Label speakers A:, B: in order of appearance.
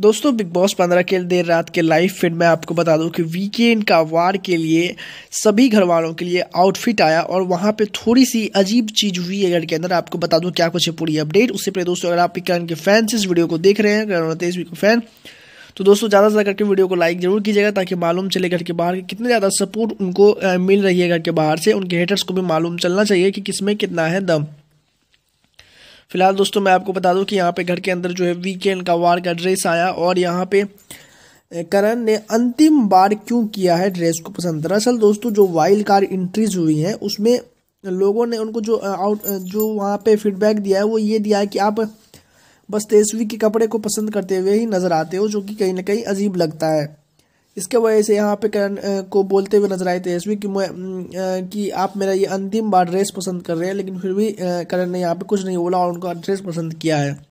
A: दोस्तों big boss पंद्रह के देर रात के लाइव फीड में आपको बता दूं कि वीकेंड का वार के लिए सभी घर वालों के लिए आउटफिट आया और वहां पे थोड़ी सी अजीब चीज़ हुई है घर के अंदर आपको बता दूं क्या कुछ है पूरी अपडेट उससे पहले दोस्तों अगर आप करण के फैंस इस वीडियो को देख रहे हैं करण तेजवी के फैन तो दोस्तों ज़्यादा से ज़्यादा करके वीडियो को लाइक जरूर कीजिएगा ताकि मालूम चले घर के बाहर कितने ज़्यादा सपोर्ट उनको मिल रही है घर के बाहर से उनके हेटर्स को भी मालूम चलना चाहिए कि किसमें कितना है दम फिलहाल दोस्तों मैं आपको बता दूं कि यहाँ पे घर के अंदर जो है वीकेंड का वार का ड्रेस आया और यहाँ पे करण ने अंतिम बार क्यों किया है ड्रेस को पसंद दरअसल दोस्तों जो वाइल्ड कार इंट्रीज हुई हैं उसमें लोगों ने उनको जो आउट जो वहाँ पे फीडबैक दिया है वो ये दिया है कि आप बस तेजस्वी के कपड़े को पसंद करते हुए ही नज़र आते हो जो कि कहीं ना कहीं अजीब लगता है इसके वजह से यहाँ पे करण को बोलते हुए नजर आए तेजस्वी कि मैं कि आप मेरा ये अंतिम बार ड्रेस पसंद कर रहे हैं लेकिन फिर भी करण ने यहाँ पे कुछ नहीं बोला और उनका ड्रेस पसंद किया है